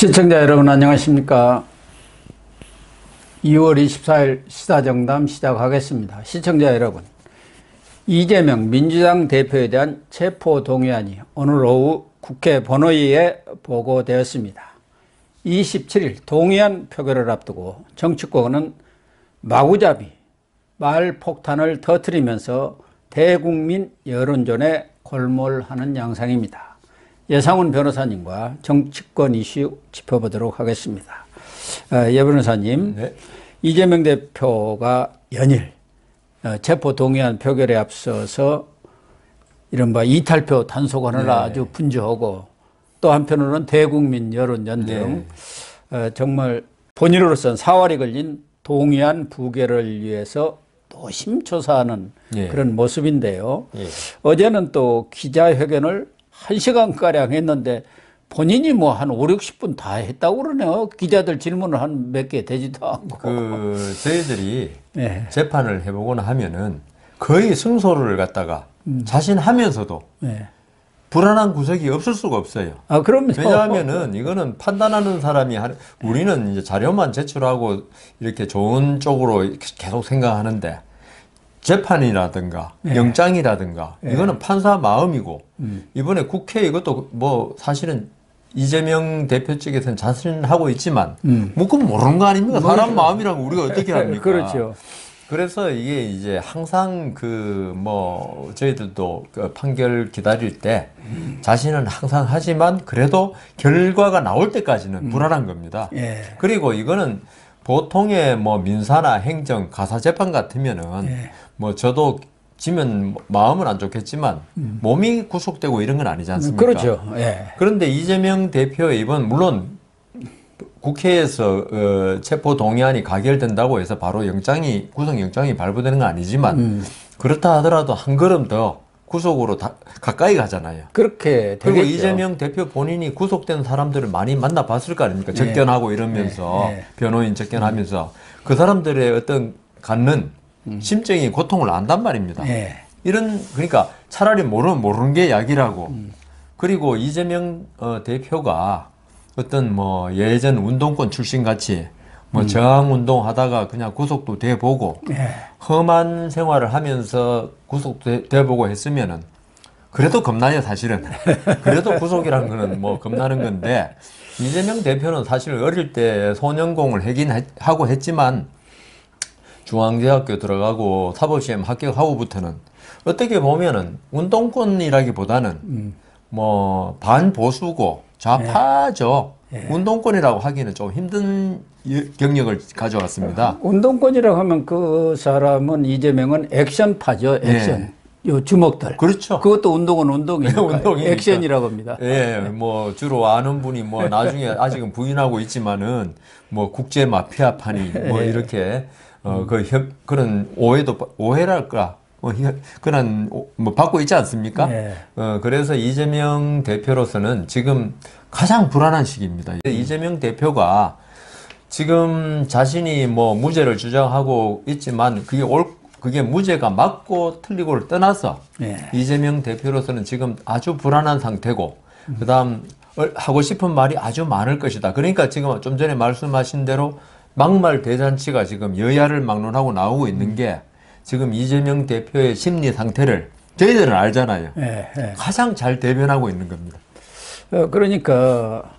시청자 여러분 안녕하십니까 2월 24일 시사정담 시작하겠습니다 시청자 여러분 이재명 민주당 대표에 대한 체포동의안이 오늘 오후 국회 본회의에 보고되었습니다 27일 동의안 표결을 앞두고 정치권은 마구잡이 말폭탄을 터뜨리면서 대국민 여론전에 골몰하는 양상입니다 예상훈 변호사님과 정치권 이슈 짚어보도록 하겠습니다. 어, 예 변호사님, 네. 이재명 대표가 연일 어, 체포 동의안 표결에 앞서서 이른바 이탈표 단속하느 네. 아주 분주하고 또 한편으로는 대국민 여론 연등 네. 어, 정말 본인으로서는 4월이 걸린 동의안 부결을 위해서 노심초사하는 네. 그런 모습인데요. 예. 어제는 또 기자회견을 1시간가량 했는데 본인이 뭐 한 5, 60분 다 했다고 그러네요. 기자들 질문을 한 몇 개 되지도 않고. 그, 저희들이 네. 재판을 해보거나 하면은 거의 승소를 갖다가 음. 자신 하면서도 네. 불안한 구석이 없을 수가 없어요. 아, 그럼요. 왜냐하면은 이거는 판단하는 사람이 하, 우리는 이제 자료만 제출하고 이렇게 좋은 쪽으로 계속 생각하는데 재판이라든가 네. 영장이라든가 네. 이거는 판사 마음이고 음. 이번에 국회 이것도 뭐 사실은 이재명 대표 측에서는 자신하고 있지만 음. 묶으면 모르는 거 아닙니까? 사람 마음이라면 우리가 어떻게 합니까? 그렇죠. 그래서 이게 이제 항상 그 뭐 저희들도 그 판결 기다릴 때 음. 자신은 항상 하지만 그래도 결과가 나올 때까지는 음. 불안한 겁니다. 예. 그리고 이거는 보통의 뭐 민사나 행정, 가사재판 같으면은 예. 뭐 저도 지면 마음은 안 좋겠지만 음. 몸이 구속되고 이런 건 아니지 않습니까? 그렇죠. 예. 그런데 이재명 대표의 이번 물론 국회에서 어, 체포 동의안이 가결된다고 해서 바로 영장이 구속 영장이 발부되는 건 아니지만 음. 그렇다 하더라도 한 걸음 더 구속으로 다, 가까이 가잖아요. 그렇게 되겠죠. 그리고 이재명 대표 본인이 구속된 사람들을 많이 만나봤을 거 아닙니까? 예. 접견하고 이러면서 예. 예. 변호인 접견하면서 그 사람들의 어떤 갖는 음. 심정이 고통을 안단 말입니다. 이런 그러니까 차라리 모르는 모르는 게 약이라고. 음. 그리고 이재명 어, 대표가 어떤 뭐 예전 운동권 출신 같이 뭐 음. 저항 운동 하다가 그냥 구속도 돼 보고 예. 험한 생활을 하면서 구속도 돼 보고 했으면은 그래도 겁나요 사실은 그래도 구속이란 거는 뭐 겁나는 건데 이재명 대표는 사실 어릴 때 소년공을 하긴 했, 하고 했지만 중앙대학교 들어가고 사법시험 합격하고부터는 어떻게 보면은 운동권이라기보다는 음. 뭐 반보수고 좌파죠. 예. 예. 운동권이라고 하기는 좀 힘든 경력을 가져왔습니다. 아, 운동권이라고 하면 그 사람은 이재명은 액션파죠. 액션. 예. 요 주먹들. 그렇죠. 그것도 운동은 운동이니까 운 액션이라고 합니다. 예, 뭐 주로 아는 분이 뭐 나중에 아직은 부인하고 있지만은 뭐 국제 마피아판이 뭐 예. 이렇게 어, 그 협, 그런 오해도 오해랄까 뭐 그런 뭐 받고 있지 않습니까? 네. 어, 그래서 이재명 대표로서는 지금 가장 불안한 시기입니다. 음. 이재명 대표가 지금 자신이 뭐 무죄를 주장하고 있지만 그게 올 그게 무죄가 맞고 틀리고를 떠나서 네. 이재명 대표로서는 지금 아주 불안한 상태고 음. 그다음 하고 싶은 말이 아주 많을 것이다. 그러니까 지금 좀 전에 말씀하신 대로 막말 대잔치가 지금 여야를 막론하고 나오고 있는 음. 게 음. 지금 이재명 대표의 심리 상태를 저희들은 알잖아요. 예, 예. 가장 잘 대변하고 있는 겁니다. 어, 그러니까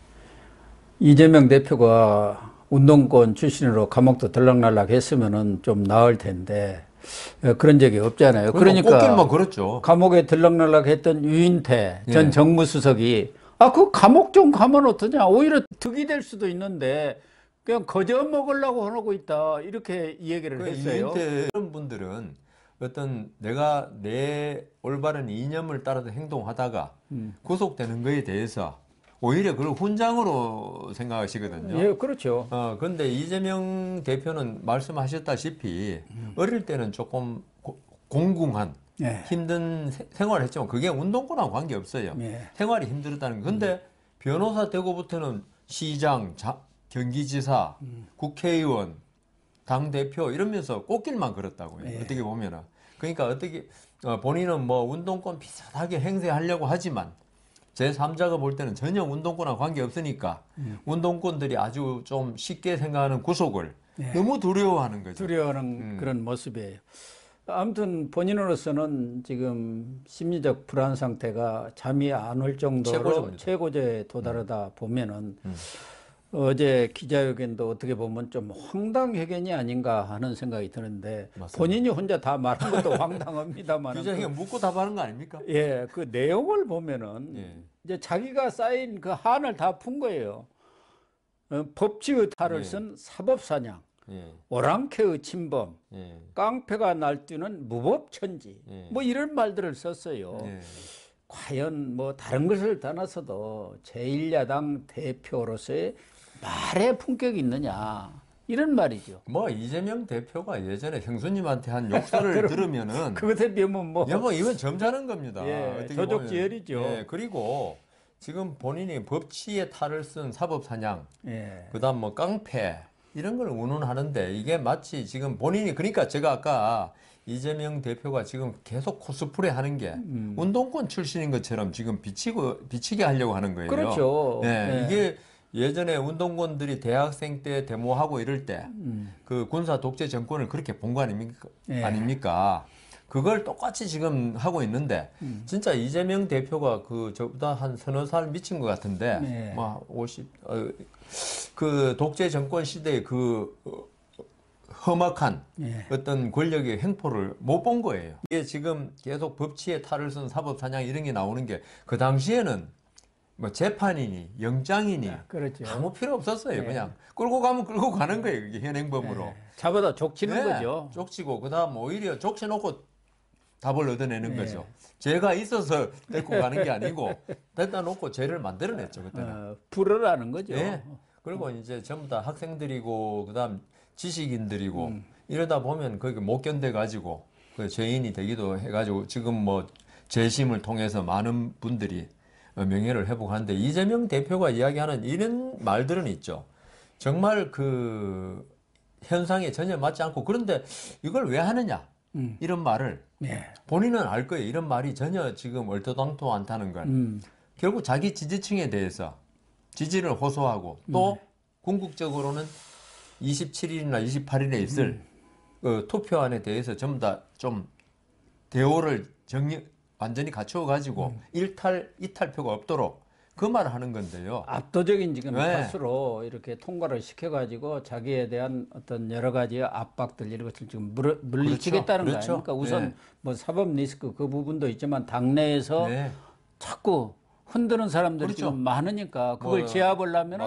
이재명 대표가 운동권 출신으로 감옥도 들락날락 했으면은 좀 나을 텐데 어, 그런 적이 없잖아요. 그러니까, 그 그렇죠. 감옥에 들락날락 했던 유인태 전 예. 정무수석이 아 그 감옥 좀 가면 어떠냐 오히려 득이 될 수도 있는데 그냥 거저 먹으려고 하고 있다 이렇게 얘기를 그러니까 했어요. 이런 분들은 어떤 내가 내 올바른 이념을 따라서 행동하다가 음. 구속되는 거에 대해서 오히려 그걸 훈장으로 생각하시거든요. 예, 그렇죠. 어, 근데 이재명 대표는 말씀하셨다시피 음. 어릴 때는 조금 고, 공공한 예. 힘든 세, 생활을 했지만 그게 운동권하고 관계없어요. 예. 생활이 힘들었다는 거. 데 음. 변호사 되고부터는 시장, 자, 경기지사, 음. 국회의원, 당 대표 이러면서 꽃길만 걸었다고요. 예. 어떻게 보면은 그러니까 어떻게 어, 본인은 뭐 운동권 비슷하게 행세하려고 하지만 제3자가 볼 때는 전혀 운동권과 관계없으니까 음. 운동권들이 아주 좀 쉽게 생각하는 구속을 네. 너무 두려워하는 거죠. 두려워하는 음. 그런 모습이에요. 아무튼 본인으로서는 지금 심리적 불안 상태가 잠이 안 올 정도로 최고조입니다. 최고조에 도달하다 음. 보면은 음. 어제 기자회견도 어떻게 보면 좀 황당회견이 아닌가 하는 생각이 드는데 맞습니다. 본인이 혼자 다 말한 것도 황당합니다만 기자회견 묻고 답하는 거 아닙니까? 예, 그 내용을 보면은 예. 이제 자기가 쌓인 그 한을 다 푼 거예요. 어, 법치의 탈을 예. 쓴 사법사냥, 예. 오랑캐의 침범, 예. 깡패가 날뛰는 무법천지 예. 뭐 이런 말들을 썼어요. 예. 과연 뭐 다른 것을 떠나서도 제1야당 대표로서의 말의 품격이 있느냐 이런 말이죠. 뭐 이재명 대표가 예전에 형수님한테 한 욕설을 들으면은 그것에 비하면 뭐 여보 예, 뭐 이건 점잖은 겁니다. 예, 조족지열이죠. 예, 그리고 지금 본인이 법치에 탈을 쓴 사법사냥, 예. 그다음 뭐 깡패 이런 걸 운운하는데 이게 마치 지금 본인이 그러니까 제가 아까 이재명 대표가 지금 계속 코스프레 하는 게 음. 운동권 출신인 것처럼 지금 비치고 비치게 하려고 하는 거예요. 그렇죠. 예, 예. 이게 예전에 운동권들이 대학생 때 데모하고 이럴 때그 음. 군사 독재 정권을 그렇게 본 거 아닙니까? 예. 아닙니까? 그걸 똑같이 지금 하고 있는데 음. 진짜 이재명 대표가 그 저보다 한 서너 살 미친 것 같은데 막 예. 50, 뭐 어, 그 독재 정권 시대의 그 어, 험악한 네. 어떤 권력의 횡포를못 본 거예요. 이게 지금 계속 법치에 탈을 쓴 사법사냥 이런 게 나오는 게 그 당시에는 뭐 재판이니 영장이니 네, 그렇죠. 아무 필요 없었어요. 네. 그냥 끌고 가면 끌고 가는 거예요. 이게 현행범으로. 네. 잡아다 족치는 네, 거죠. 족치고 그다음 오히려 족쳐놓고 답을 얻어내는 네. 거죠. 죄가 있어서 데리고 가는 게 아니고 데다 놓고 죄를 만들어냈죠 그때는. 어, 불어라는 거죠. 네. 그리고 어. 이제 전부 다 학생들이고 그다음 지식인들이고 음. 이러다 보면 그게 못 견뎌 가지고 그 죄인이 되기도 해가지고 지금 뭐 재심을 통해서 많은 분들이 명예를 회복하는데 이재명 대표가 이야기하는 이런 말들은 있죠. 정말 그 현상에 전혀 맞지 않고 그런데 이걸 왜 하느냐 음. 이런 말을 네. 본인은 알 거예요. 이런 말이 전혀 지금 얼토당토 않다는 걸. 음. 결국 자기 지지층에 대해서 지지를 호소하고 음. 또 네. 궁극적으로는 27일이나 28일에 있을 음. 그 투표안에 대해서 전부 다좀 대오를 정리, 완전히 갖추어가지고 음. 일탈 이탈표가 없도록 그 말을 하는 건데요. 압도적인 지금 네. 파수로 이렇게 통과를 시켜가지고 자기에 대한 어떤 여러 가지 압박들 이런 것을 지금 물, 물리치겠다는 그렇죠. 그 거아니까 그렇죠. 우선 네. 뭐 사법 리스크 그 부분도 있지만 당내에서 네. 자꾸 흔드는 사람들이 그렇죠. 지 많으니까 그걸 뭐, 제압을 하면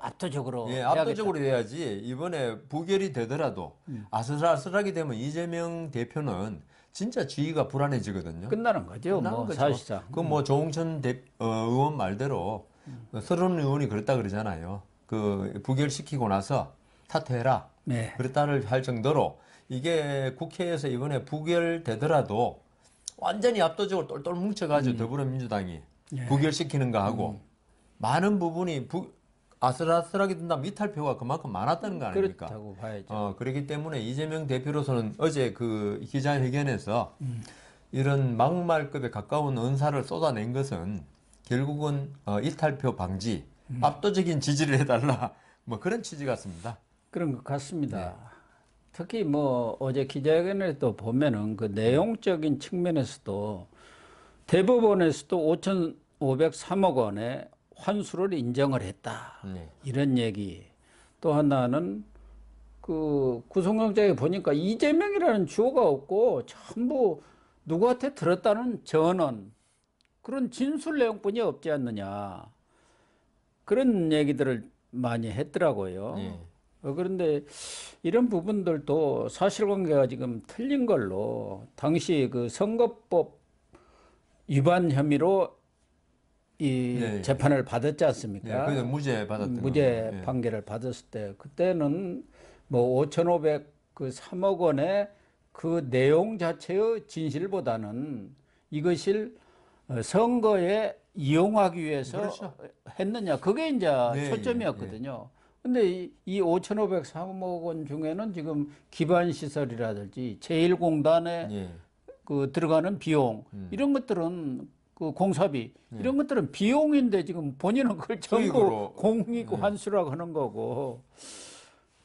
압도적으로 예, 압도적으로 해야지 이번에 부결이 되더라도 음. 아슬아슬하게 되면 이재명 대표는 진짜 지위가 불안해지거든요. 끝나는 거죠. 뭐, 끝나는 뭐 거죠. 사실상. 그뭐 음. 조홍천 대, 어, 의원 말대로 그 서른 의원이 그랬다 그러잖아요. 그 부결시키고 나서 사퇴해라. 네. 그랬다를 할 정도로 이게 국회에서 이번에 부결되더라도 완전히 압도적으로 똘똘 뭉쳐가지고 음. 더불어민주당이 네. 부결시키는거 하고 음. 많은 부분이 부, 아슬아슬하게 든다 미탈표가 그만큼 많았다는 거 아닙니까? 그렇다고 봐야죠. 어, 그렇기 때문에 이재명 대표로서는 어제 그 기자회견에서 음. 이런 막말급에 가까운 언사를 쏟아낸 것은 결국은 어, 이탈표 방지, 음. 압도적인 지지를 해달라 뭐 그런 취지 같습니다. 그런 것 같습니다. 네. 특히 뭐 어제 기자회견을 또 보면은 그 내용적인 측면에서도 대법원에서도 5,503억 원의 환수를 인정을 했다. 네. 이런 얘기. 또 하나는 그 구속영장에 보니까 이재명이라는 주어가 없고 전부 누구한테 들었다는 전언 그런 진술 내용뿐이 없지 않느냐 그런 얘기들을 많이 했더라고요. 네. 어, 그런데 이런 부분들도 사실관계가 지금 틀린 걸로 당시 그 선거법 위반 혐의로 이 네. 예. 재판을 받았지 않습니까? 네, 무죄 받았던 무죄 거 예. 판결을 네. 받았을 때 그때는 뭐 5,500 그 3억 원의 그 내용 자체의 진실보다는 이것이 어, 선거에 이용하기 위해서 그렇죠. 했느냐 그게 이제 네, 예, 초점이었거든요. 네. 근데 이, 이 5,503억 원 중에는 지금 기반 시설이라든지 제1공단에 네. 그 들어가는 비용 음. 이런 것들은 그 공사비 네. 이런 것들은 비용인데 지금 본인은 그걸 전부 공익 예. 환수라고 하는 거고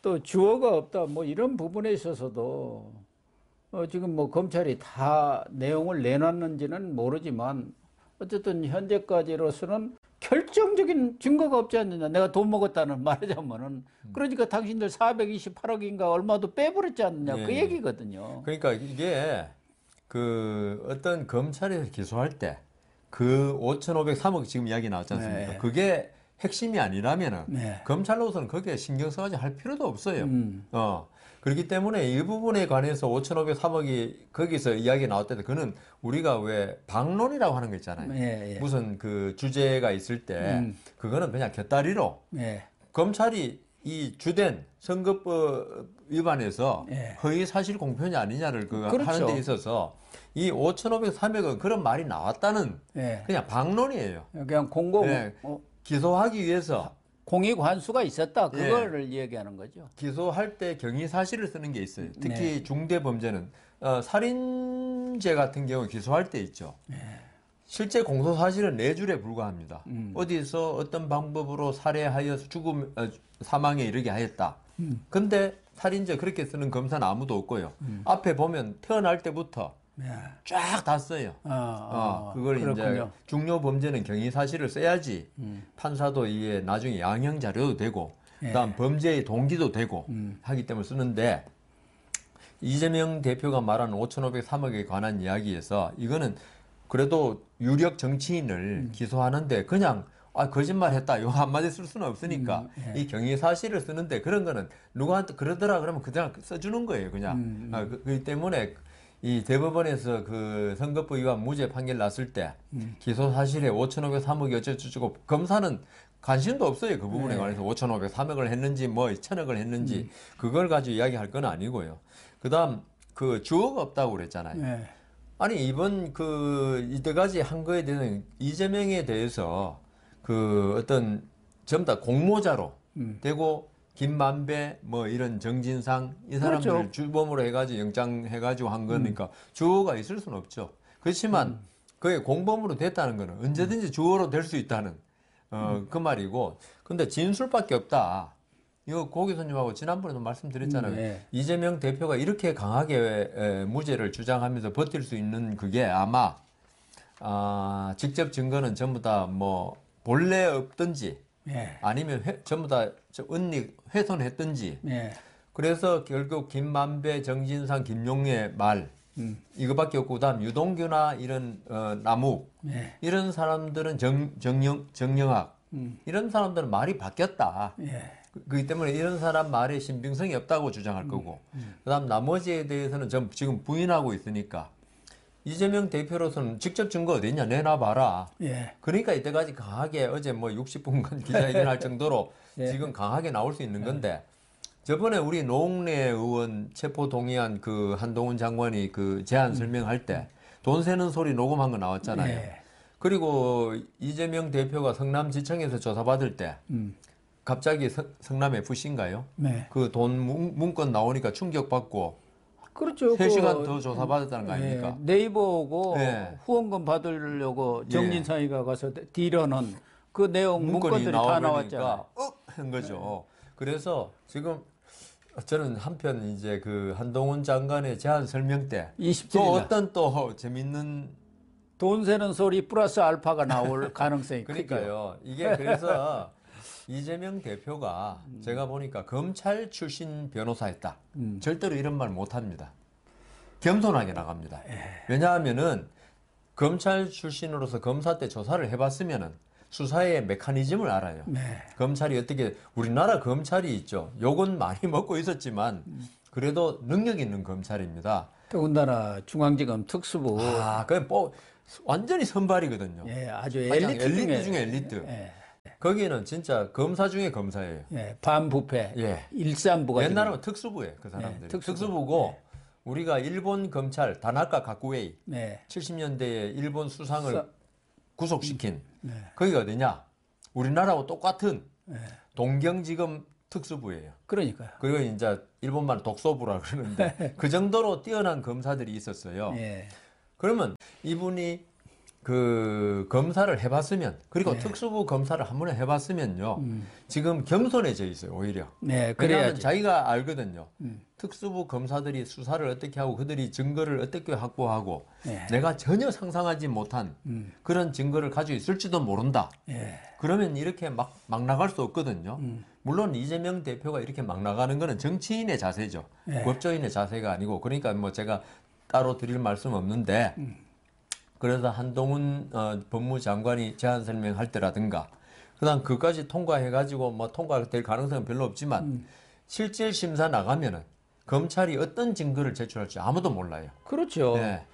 또 주어가 없다 뭐 이런 부분에 있어서도 어 지금 뭐 검찰이 다 내용을 내놨는지는 모르지만 어쨌든 현재까지로서는 결정적인 증거가 없지 않느냐 내가 돈 먹었다는 말하자면은 음. 그러니까 당신들 428억인가 얼마도 빼버렸지 않느냐 네. 그 예, 얘기거든요. 그러니까 이게 그 어떤 검찰에서 기소할 때그 5,503억 지금 이야기 나왔지 않습니까? 네. 그게 핵심이 아니라면은 네. 검찰로서는 그게 신경 써가지 할 필요도 없어요. 음. 어. 그렇기 때문에 이 부분에 관해서 5,503억이 거기서 이야기 나왔다 때 그는 우리가 왜 방론이라고 하는 거 있잖아요. 예, 예. 무슨 그 주제가 있을 때 음. 그거는 그냥 곁다리로 예. 검찰이 이 주된 선거법 위반에서 예. 허위 사실 공표냐 아니냐를 그 그렇죠. 하는 데 그렇죠. 있어서 이 5,500, 300은 그런 말이 나왔다는 예. 그냥 방론이에요. 그냥 공공 예. 어, 기소하기 위해서 공익 환수가 있었다 예. 그거를 얘기하는 거죠. 기소할 때 경위 사실을 쓰는 게 있어요. 특히 네. 중대 범죄는 어, 살인죄 같은 경우 기소할 때 있죠. 예. 실제 공소 사실은 네 줄에 불과합니다. 음. 어디서 어떤 방법으로 살해하여서 죽음 어, 사망에 이르게 하였다. 음. 근데 살인죄 그렇게 쓰는 검사는 아무도 없고요. 음. 앞에 보면 태어날 때부터 네. 쫙다 써요. 아, 어, 그걸 그렇군요. 이제 중요 범죄는 경위 사실을 써야지 음. 판사도 이게 나중에 양형 자료도 되고 예. 그다음 범죄의 동기도 되고 음. 하기 때문에 쓰는데 이재명 대표가 말하는 5,503억에 관한 이야기에서 이거는 그래도 유력 정치인을 음. 기소하는데 그냥 아 거짓말했다 요 한마디 쓸 수는 없으니까 음, 예. 이 경위 사실을 쓰는데 그런 거는 누구한테 그러더라 그러면 그냥 써주는 거예요 그냥 음, 음. 아, 그, 그 때문에 이 대법원에서 그 선거법 위반 무죄 판결 났을 때 음. 기소 사실에 5,503억이 어쩌고저쩌고 검사는 관심도 없어요. 그 부분에 네. 관해서 5,503억을 했는지 뭐 1,000억을 했는지 음. 그걸 가지고 이야기할 건 아니고요. 그다음 그주어가 없다고 그랬잖아요. 네. 아니 이번 그 이때까지 한 거에 대해서 이재명에 대해서 그 어떤 전부 다 공모자로 음. 되고 김만배 뭐 이런 정진상 이 사람들 그렇죠. 주범으로 해가지고 영장 해가지고 한 거니까 음. 주어가 있을 수는 없죠. 그렇지만 음. 그게 공범으로 됐다는 거는 언제든지 음. 주어로 될 수 있다는 어, 음. 그 말이고 근데 진술밖에 없다. 이거 고교수님하고 지난번에도 말씀드렸잖아요. 음, 네. 이재명 대표가 이렇게 강하게 에, 무죄를 주장하면서 버틸 수 있는 그게 아마 아, 직접 증거는 전부 다 뭐 본래 없든지 예. 아니면 회, 전부 다 은닉 훼손했든지 예. 그래서 결국 김만배, 정진상, 김용의 말 음. 이거밖에 없고 그다음 유동규나 이런 어, 나무 예. 이런 사람들은 정, 정영, 정영학 음. 이런 사람들은 말이 바뀌었다. 예. 그, 그렇기 때문에 이런 사람 말에 신빙성이 없다고 주장할 음. 거고 음. 그다음 나머지에 대해서는 지금 부인하고 있으니까 이재명 대표로서는 직접 증거 어디 있냐 내놔봐라. 예. 그러니까 이때까지 강하게 어제 뭐 60분간 기자회견할 정도로 예. 지금 강하게 나올 수 있는 예. 건데 저번에 우리 노웅래 의원 체포 동의안 그 한동훈 장관이 그 제안 음. 설명할 때 돈 세는 소리 녹음한 거 나왔잖아요. 예. 그리고 이재명 대표가 성남지청에서 조사받을 때 음. 갑자기 성, 남 FC인가요? 네. 그 돈 문건 나오니까 충격받고 그렇죠. 3시간 그, 더 조사받았다는 거 아닙니까? 네, 예, 네이버고 네. 예. 후원금 받으려고 예. 정진상이가 가서 디러는 그 내용 문건들이, 다 나왔잖아요. 그러니까, 어? 한 거죠. 네. 그래서 지금 저는 한편 이제 그 한동훈 장관의 제안 설명 때 또 어떤 또 재밌는 돈 세는 소리 플러스 알파가 나올 가능성이 그니까요 이게 그래서 이재명 대표가 음. 제가 보니까 검찰 출신 변호사였다. 음. 절대로 이런 말 못합니다. 겸손하게 나갑니다. 예. 왜냐하면은 검찰 출신으로서 검사 때 조사를 해봤으면은 수사의 메커니즘을 알아요. 네. 검찰이 어떻게 우리나라 검찰이 있죠. 욕은 많이 먹고 있었지만 음. 그래도 능력 있는 검찰입니다. 더군다나 중앙지검 특수부. 아, 그뭐 완전히 선발이거든요. 예, 아주 엘리트, 엘리트 중에, 엘리트. 예. 거기는 진짜 검사 중에 검사예요. 예, 반부패. 예. 일산부가 옛날은 특수부예요. 그사람들 예, 특수부. 고 예. 우리가 일본 검찰 다나카 가쿠웨이 네. 예. 70년대에 일본 수상을 사... 구속시킨 네. 예. 거기가 어디냐? 우리나라하 똑같은 네. 예. 동경지검 특수부예요. 그러니까요. 그리고 이제 일본말 독소부라 그러는데 그 정도로 뛰어난 검사들이 있었어요. 그러면 이분이 그 검사를 해봤으면 그리고 네. 특수부 검사를 한 번에 해봤으면요 음. 지금 겸손해져 있어요 오히려 네, 그래야 자기가 알거든요 음. 특수부 검사들이 수사를 어떻게 하고 그들이 증거를 어떻게 확보하고 네. 내가 전혀 상상하지 못한 음. 그런 증거를 가지고 있을지도 모른다 네. 그러면 이렇게 막, 막 나갈 수 없거든요 음. 물론 이재명 대표가 이렇게 막 나가는 거는 정치인의 자세죠 네. 법조인의 자세가 아니고 그러니까 뭐 제가 따로 드릴 말씀 없는데 음. 그래서 한동훈 어, 법무장관이 제안 설명할 때라든가 그다음 그까지 통과해가지고 뭐 통과될 가능성은 별로 없지만 음. 실질 심사 나가면은 검찰이 어떤 증거를 제출할지 아무도 몰라요. 그렇죠. 네.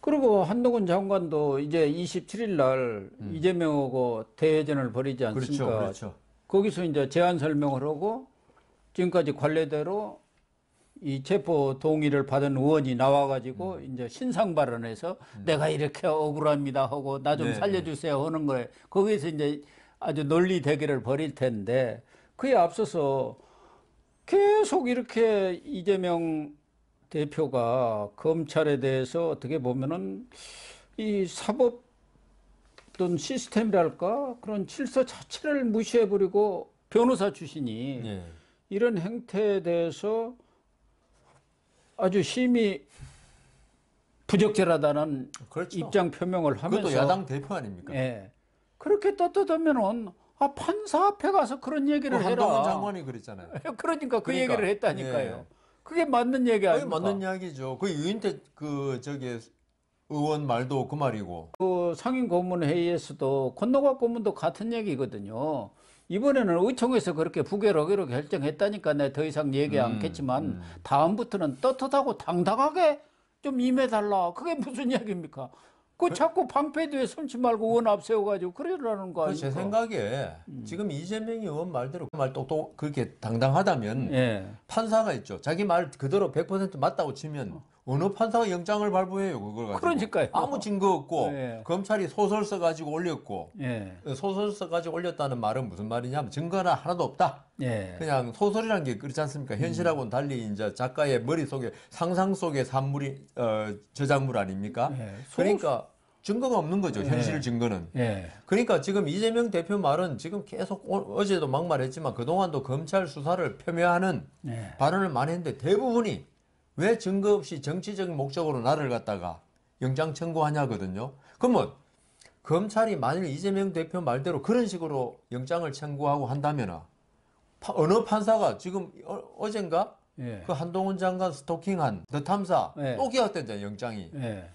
그리고 한동훈 장관도 이제 27일 날 음. 이재명하고 대회전을 벌이지 그렇죠, 않습니까? 그렇죠. 그렇죠. 거기서 이제 제안 설명을 하고 지금까지 관례대로 이 체포 동의를 받은 의원이 나와가지고 음. 이제 신상 발언해서 음. 내가 이렇게 억울합니다 하고 나좀 네, 네. 살려주세요 하는 거예요. 거기에서 이제 아주 논리 대결을 벌일 텐데 그에 앞서서 계속 이렇게 이재명 대표가 검찰에 대해서 어떻게 보면은 이 사법 어떤 시스템이랄까 그런 질서 자체를 무시해버리고 변호사 출신이 네. 이런 행태에 대해서 아주 심히 부적절하다는 그렇죠. 입장 표명을 하면서 그것도 야당 대표 아닙니까? 예. 그렇게 떳떳하면은 아 판사 앞에 가서 그런 얘기를 그 해라. 한동훈 장관이 그랬잖아요. 예, 그러니까 그 그러니까, 얘기를 했다니까요. 예. 그게 맞는 얘기 아니에요? 맞는 이야기죠. 그 유인태 그 저기 의원 말도 그 말이고. 그 상임 고문 회의에서도 건너가 고문도 같은 얘기거든요. 이번에는 의총에서 그렇게 부결하기로 결정했다니까 내가 더 이상 얘기 음, 않겠지만 음. 다음부터는 떳떳하고 당당하게 좀 임해달라. 그게 무슨 이야기입니까? 그, 그 자꾸 방패도에 숨지 말고 원앞 세워가지고 그러라는 거 아니에요? 제 생각에 음. 지금 이재명 의원 말대로 그말 똑똑 그렇게 당당하다면 예. 판사가 있죠. 자기 말 그대로 100% 맞다고 치면 어. 어느 판사가 영장을 발부해요 그걸 가지고 그러니까요. 아무 증거 없고 예. 검찰이 소설 써가지고 올렸고 예. 소설 써가지고 올렸다는 말은 무슨 말이냐면 증거나 하나도 없다 예. 그냥 소설이란 게 그렇지 않습니까 현실하고는 달리 이제 작가의 머릿속에 상상 속의 산물이 어, 저작물 아닙니까 예. 그러니까 증거가 없는 거죠. 예. 현실 증거는. 예. 그러니까 지금 이재명 대표 말은 지금 계속 오, 어, 어제도 막말했지만 그동안도 검찰 수사를 폄훼하는 예. 발언을 많이 했는데 대부분이 왜 증거 없이 정치적인 목적으로 나를 갖다가 영장 청구하냐거든요. 그러면 검찰이 만일 이재명 대표 말대로 그런 식으로 영장을 청구하고 한다면 파, 어느 판사가 지금 어, 젠가그 예. 한동훈 장관 스토킹한 더 탐사 예. 또 기각됐잖아요. 영장이. 예.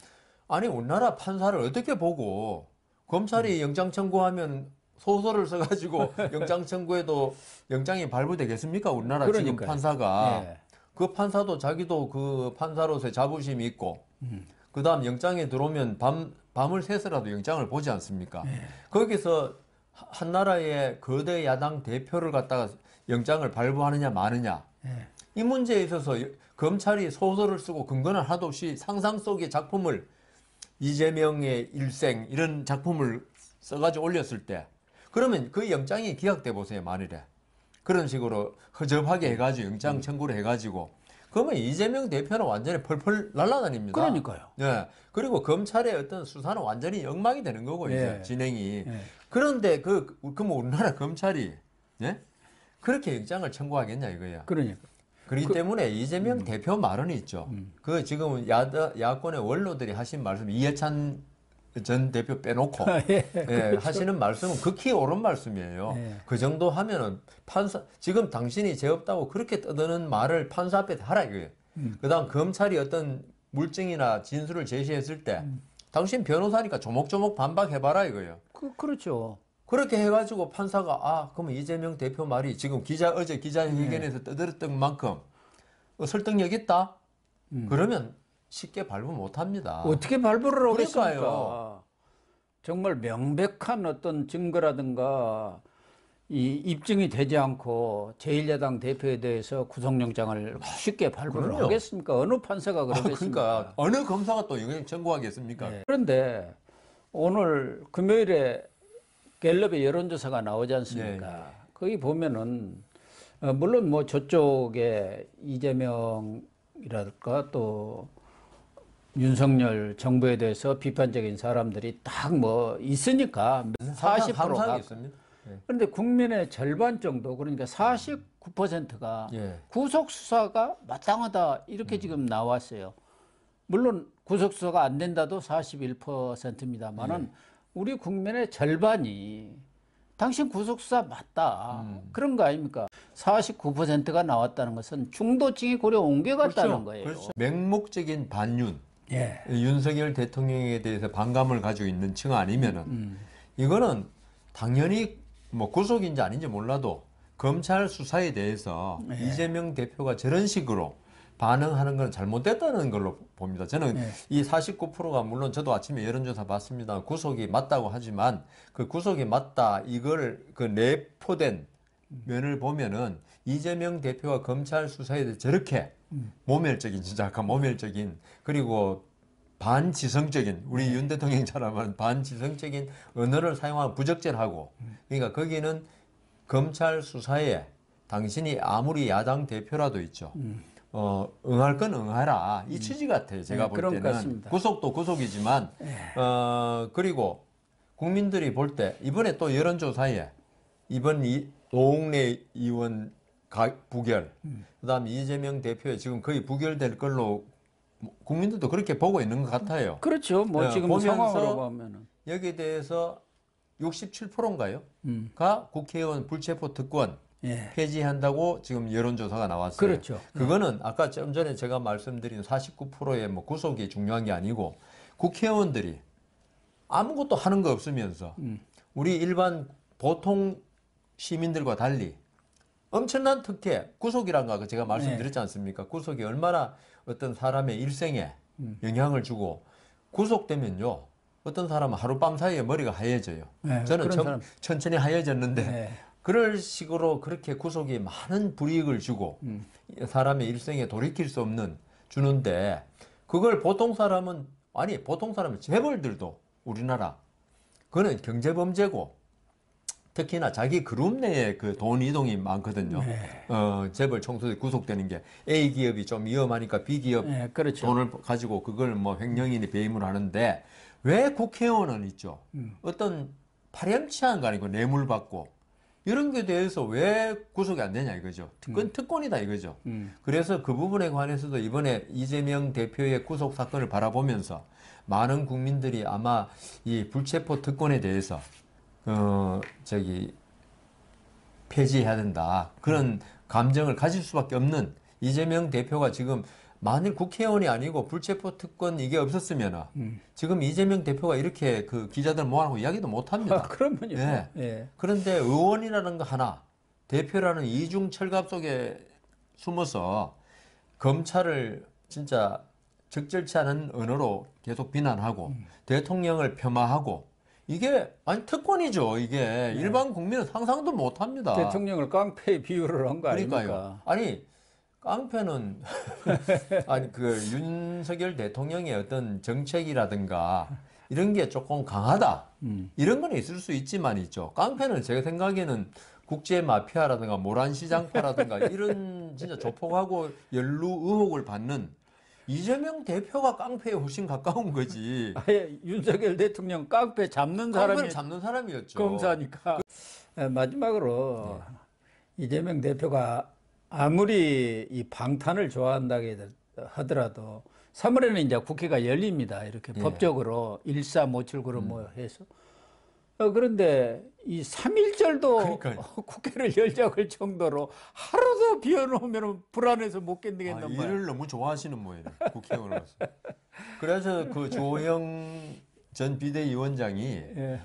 아니 우리나라 판사를 어떻게 보고 검찰이 음. 영장 청구하면 소설을 써가지고 영장 청구해도 영장이 발부되겠습니까? 우리나라 그러니까요. 지금 판사가. 예. 그 판사도 자기도 그 판사로서의 자부심이 있고 음. 그 다음 영장에 들어오면 밤, 밤을 새서라도 영장을 보지 않습니까? 네. 거기서 한나라의 거대 야당 대표를 갖다가 영장을 발부하느냐 마느냐 네. 이 문제에 있어서 검찰이 소설을 쓰고 근거는 하도 없이 상상 속의 작품을 이재명의 일생 이런 작품을 써가지고 올렸을 때 그러면 그 영장이 기각돼 보세요 만일에 그런 식으로 허접하게 해가지고 영장 음. 청구를 해가지고 그러면 이재명 대표는 완전히 펄펄 날라다닙니다. 그러니까요. 예. 그리고 검찰의 어떤 수사는 완전히 엉망이 되는 거고 이제 예. 진행이. 예. 그런데 그 그럼 우리나라 검찰이 예? 그렇게 영장을 청구하겠냐 이거예 그러니까. 그렇기 그, 때문에 이재명 음. 대표 말은 있죠. 음. 그 지금 야 야권의 원로들이 하신 말씀 이해찬 전 대표 빼놓고 아, 예, 예, 그렇죠. 하시는 말씀은 극히 옳은 말씀이에요. 예. 그 정도 하면은 판사 지금 당신이 죄 없다고 그렇게 떠드는 말을 판사 앞에 하라 이거예요. 음. 그다음 검찰이 어떤 물증이나 진술을 제시했을 때 음. 당신 변호사니까 조목조목 반박해봐라 이거예요. 그, 그렇죠. 그렇게 해가지고 판사가 아 그러면 이재명 대표 말이 지금 기자 어제 기자회견에서 예. 떠들었던 만큼 어, 설득력 있다. 음. 그러면 쉽게 발부 못합니다. 어떻게 발부를 하겠습니까? 정말 명백한 어떤 증거라든가 이 입증이 되지 않고 제1야당 대표에 대해서 구속영장을 쉽게 발부를 그럼요. 하겠습니까? 어느 판사가 그러겠습니까? 아, 그러니까 어느 검사가 또 영장 청구하겠습니까? 네. 그런데 오늘 금요일에 갤럽의 여론조사가 나오지 않습니까? 네. 거기 보면은 어, 물론 뭐 저쪽에 이재명이랄까 또 윤석열 정부에 대해서 비판적인 사람들이 딱 뭐 있으니까 40%가 있습 예. 그런데 국민의 절반 정도 그러니까 49%가 음. 예. 구속 수사가 마땅하다 이렇게 음. 지금 나왔어요. 물론 구속 수사가 안 된다도 41%입니다만은 예. 우리 국민의 절반이 당신 구속 수사 맞다 음. 그런 거 아닙니까? 49%가 나왔다는 것은 중도층이 고려 옮겨갔다는 그렇죠. 거예요. 그렇죠. 맹목적인 반윤. 예. 윤석열 대통령에 대해서 반감을 가지고 있는 층 아니면은 음. 이거는 당연히 뭐 구속인지 아닌지 몰라도 검찰 수사에 대해서 예. 이재명 대표가 저런 식으로 반응하는 건 잘못됐다는 걸로 봅니다. 저는 예. 이 49%가 물론 저도 아침에 여론조사 봤습니다. 구속이 맞다고 하지만 그 구속이 맞다 이걸 그 내포된 면을 보면은 이재명 대표가 검찰 수사에 대해 저렇게 모멸적인 진짜 아까 모멸적인 그리고 반지성적인 우리 윤 대통령처럼 반지성적인 언어를 사용하고 부적절하고 그러니까 거기는 검찰 수사에 당신이 아무리 야당 대표라도 있죠. 어, 응할 건 응하라. 이 음. 취지 같아요. 제가 네, 볼 때는. 같습니다. 구속도 구속이지만, 네. 어, 그리고 국민들이 볼 때, 이번에 또 여론조사에, 이번 이, 노웅래 의원 가, 부결, 음. 그다음 이재명 대표의 지금 거의 부결될 걸로 국민들도 그렇게 보고 있는 것 같아요. 그렇죠. 뭐 네, 지금 뭐 상황으로 보면은 여기에 대해서 67%인가요? 음. 가 국회의원 불체포 특권 예. 폐지한다고 지금 여론조사가 나왔어요. 그렇죠. 예. 그거는 아까 좀 전에 제가 말씀드린 49%의 뭐 구속이 중요한 게 아니고 국회의원들이 아무것도 하는 거 없으면서 음. 우리 일반 보통 시민들과 달리 엄청난 특혜, 구속이란가 제가 말씀드렸지 네. 않습니까? 구속이 얼마나 어떤 사람의 일생에 음. 영향을 주고 구속되면요. 어떤 사람은 하룻밤 사이에 머리가 하얘져요. 네, 저는 천, 천천히 하얘졌는데 네. 그럴 식으로 그렇게 구속이 많은 불이익을 주고 음. 사람의 일생에 돌이킬 수 없는 주는데 그걸 보통 사람은 아니 보통 사람은 재벌들도 우리나라 그는 거 경제범죄고 특히나 자기 그룹 내에 그 돈 이동이 많거든요. 네. 어, 재벌 총수들 구속되는 게 A 기업이 좀 위험하니까 B 기업 네, 그렇죠. 돈을 가지고 그걸 뭐 횡령이니 배임을 하는데 왜 국회의원은 있죠. 음. 어떤 파렴치한 거 아니고 뇌물 받고 이런 게 대해서 왜 구속이 안 되냐 이거죠. 그건 음. 특권이다 이거죠. 음. 그래서 그 부분에 관해서도 이번에 이재명 대표의 구속 사건을 바라보면서 많은 국민들이 아마 이 불체포 특권에 대해서 어 저기 폐지해야 된다 그런 음. 감정을 가질 수밖에 없는 이재명 대표가 지금 만일 국회의원이 아니고 불체포 특권 이게 없었으면 음. 지금 이재명 대표가 이렇게 그 기자들 모아놓고 이야기도 못합니다. 아, 그럼요. 예. 예. 그런데 의원이라는 거 하나, 대표라는 이중 철갑 속에 숨어서 검찰을 진짜 적절치 않은 언어로 계속 비난하고 음. 대통령을 폄하하고 이게 아니 특권이죠. 이게 네. 일반 국민은 상상도 못합니다. 대통령을 깡패 비유를 한 거 아닙니까? 아니 깡패는 아니 그 윤석열 대통령의 어떤 정책이라든가 이런 게 조금 강하다 음. 이런 건 있을 수 있지만 있죠. 깡패는 제가 생각에는 국제 마피아라든가 모란시장파라든가 이런 진짜 조폭하고 연루 의혹을 받는 이재명 대표가 깡패에 훨씬 가까운 거지. 아예 윤석열 대통령 깡패 잡는 사람이 잡는 사람이었죠. 검사니까. 그... 마지막으로 네. 이재명 대표가 아무리 이 방탄을 좋아한다고 하더라도 3월에는 이제 국회가 열립니다. 이렇게 네. 법적으로 13579로 음. 뭐 해서 어, 그런데 이 3일절도 어, 국회를 열자고 할 정도로 하루도 비워놓으면 불안해서 못 견디겠단 말이에요. 아, 일을 너무 좋아하시는 모양이에요. 국회의원으로서. 그래서 그 조영 전 비대위원장이 예.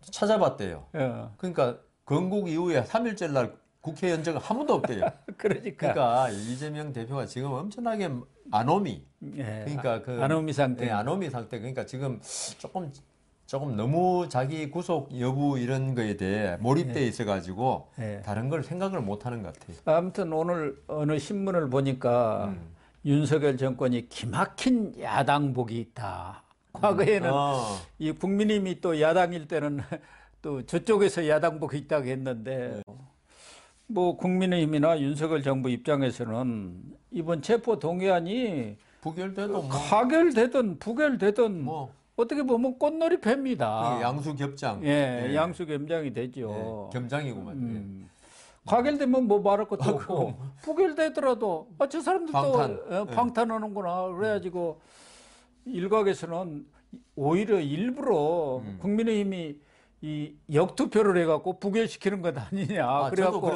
찾아봤대요. 예. 그러니까 건국 이후에 3일절 날 국회 연정은 한 번도 없대요. 그러니까. 그러니까 이재명 대표가 지금 엄청나게 아노미. 예. 그러니까 그 아, 아노미 상태. 예, 아노미 상태. 그러니까 지금 조금 조금 너무 자기 구속 여부 이런 거에 대해 몰입돼 예. 있어가지고 예. 다른 걸 생각을 못하는 것 같아요. 아무튼 오늘 어느 신문을 보니까 음. 윤석열 정권이 기막힌 야당복이 있다. 음. 과거에는 음. 아. 이국민의힘이또 야당일 때는 또 저쪽에서 야당복이 있다고 했는데 네. 뭐 국민의힘이나 윤석열 정부 입장에서는 이번 체포 동의안이 부결되든 뭐 가결되든 부결되든 뭐. 어떻게 보면 꽃놀이 패입니다. 예, 양수겹장. 예, 예. 양수겸장이 되죠. 예, 겸장이구만. 음. 과결되면 뭐 말할 것도 아, 없고 부결되더라도 아, 저 사람들도 방탄. 어, 방탄하는구나 그래가지고 일각에서는 오히려 일부러 음. 국민의힘이 이 역투표를 해갖고 부결시키는 것 아니냐 아, 그래갖고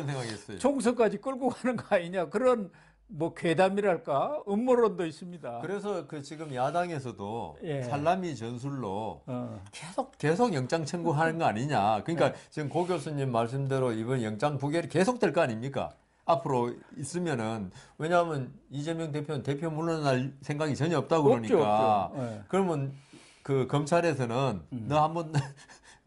총선까지 끌고 가는 거 아니냐 그런 뭐 괴담이랄까 음모론도 있습니다. 그래서 그 지금 야당에서도 예. 살라미 전술로 어. 계속 계속 영장 청구하는 거 아니냐. 그러니까 예. 지금 고 교수님 말씀대로 이번 영장 부결이 계속될 거 아닙니까? 앞으로 있으면은 왜냐하면 이재명 대표는 대표 물러날 생각이 전혀 없다고 그러니까 없죠. 예. 그러면 그 검찰에서는 음. 너 한번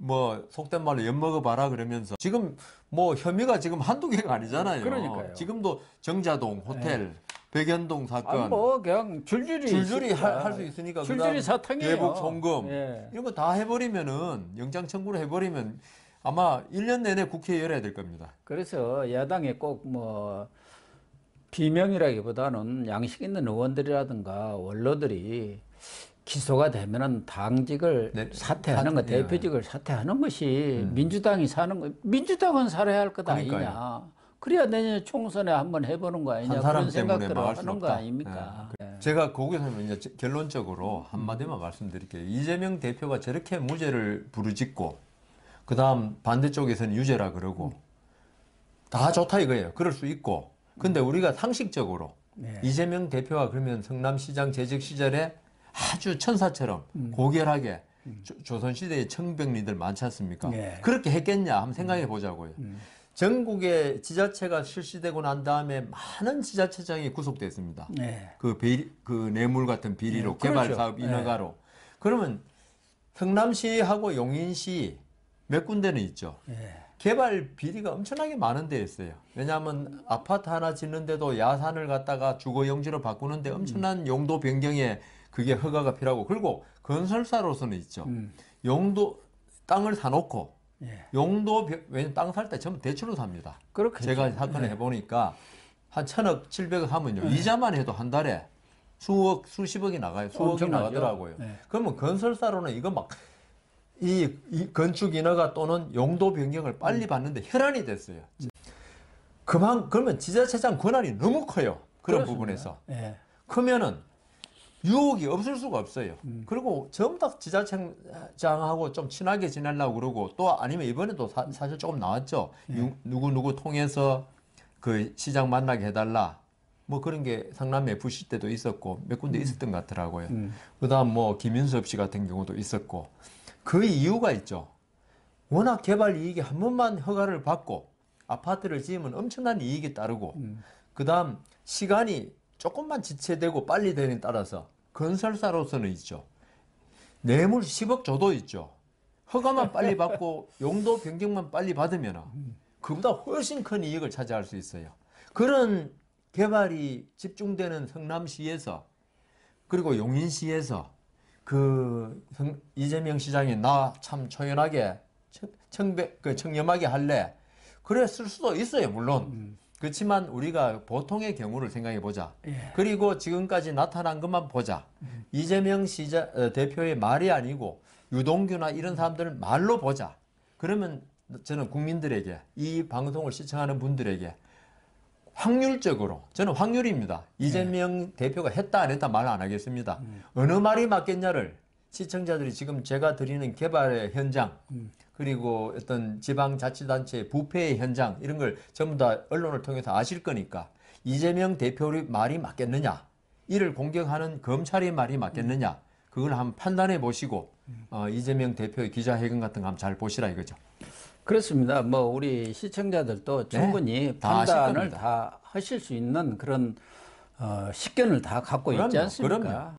뭐 속된 말로 엿먹어 봐라 그러면서 지금 뭐 혐의가 지금 한두 개가 아니잖아요. 그러니까요. 지금도 정자동 네. 호텔 백연동 사건 아, 뭐 그냥 줄줄이 줄줄이 할 수 있으니까 줄줄이 사탕이에요. 대북 송금 예. 이런 거 다 해버리면은 영장 청구를 해버리면 아마 1년 내내 국회 열어야 될 겁니다. 그래서 야당에 꼭 뭐 비명이라기보다는 양식 있는 의원들이라든가 원로들이 기소가 되면은 당직을 네, 사퇴하는 것, 거, 대표직을 사퇴하는 것이 음. 민주당이 사는 거, 민주당은 살아야 할 것 아니냐. 그래야 내년 총선에 한번 해보는 거 아니냐 그런 생각들을 하는 거 아닙니까? 예. 제가 거기서 그 이제 결론적으로 한마디만 말씀드릴게요. 이재명 대표가 저렇게 무죄를 부르짖고 그 다음 반대쪽에서는 유죄라 그러고 다 좋다 이거예요. 그럴 수 있고 근데 우리가 상식적으로 네. 이재명 대표가 그러면 성남시장 재직 시절에 아주 천사처럼 음. 고결하게 음. 조선시대의 청백리들 많지 않습니까? 네. 그렇게 했겠냐 한번 생각해 보자고요. 음. 전국의 지자체가 실시되고 난 다음에 많은 지자체장이 구속됐습니다. 네. 그, 비리, 그 뇌물 같은 비리로 네, 개발 그렇죠. 사업 네. 인허가로. 네. 그러면 성남시하고 용인시 몇 군데는 있죠. 예. 개발 비리가 엄청나게 많은 데였어요. 왜냐하면 아파트 하나 짓는데도 야산을 갖다가 주거 용지로 바꾸는데 엄청난 용도 변경에 그게 허가가 필요하고 그리고 건설사로서는 있죠. 음. 용도 땅을 사놓고 예. 용도 왜냐 땅살 때 전부 대출로 삽니다. 그렇게 제가 사건을 네. 예. 해보니까 한 천억 칠백억 하면요 네. 이자만 해도 한 달에 수억 수십억이 나가요. 수억이 나가더라고요. 네. 그러면 건설사로는 이거 막 이, 이 건축 인허가 또는 용도 변경을 빨리 음. 받는데 혈안이 됐어요. 그만 그러면 지자체장 권한이 너무 커요. 그런 그렇습니다. 부분에서 크면은 유혹이 없을 수가 없어요. 음. 그리고 전부 다 지자체장하고 좀 친하게 지내려고 그러고 또 아니면 이번에도 사, 실 조금 나왔죠. 예. 유, 누구누구 통해서 그 시장 만나게 해달라. 뭐 그런 게 상남 FC 때도 있었고 몇 군데 음. 있었던 것 같더라고요. 음. 그 다음 뭐 김윤섭 씨 같은 경우도 있었고 그 이유가 있죠. 워낙 개발 이익이 한 번만 허가를 받고 아파트를 지으면 엄청난 이익이 따르고 음. 그 다음 시간이 조금만 지체되고 빨리 되는 따라서 건설사로서는 있죠. 뇌물 10억 줘도 있죠. 허가만 빨리 받고 용도 변경만 빨리 받으면 그보다 훨씬 큰 이익을 차지할 수 있어요. 그런 개발이 집중되는 성남시에서 그리고 용인시에서 그 이재명 시장이 나참 초연하게 청백 그 청렴하게 할래 그래 쓸 수도 있어요 물론 음. 그렇지만 우리가 보통의 경우를 생각해 보자. 예. 그리고 지금까지 나타난 것만 보자. 음. 이재명 시자, 어, 대표의 말이 아니고 유동규나 이런 사람들은 말로 보자. 그러면 저는 국민들에게 이 방송을 시청하는 분들에게 확률적으로 저는 확률입니다. 이재명 예. 대표가 했다 안 했다 말 안 하겠습니다. 음. 어느 말이 맞겠냐를 시청자들이 지금 제가 드리는 개발의 현장 음. 그리고 어떤 지방자치단체의 부패의 현장 이런 걸 전부 다 언론을 통해서 아실 거니까 이재명 대표의 말이 맞겠느냐 이를 공격하는 검찰의 말이 맞겠느냐 그걸 한번 판단해 보시고 어, 이재명 대표의 기자회견 같은 거 한번 잘 보시라 이거죠. 그렇습니다. 뭐 우리 시청자들도 네. 충분히 네, 다 판단을 다 하실 수 있는 그런 어, 식견을 다 갖고 그럼요, 있지 않습니까? 그럼요.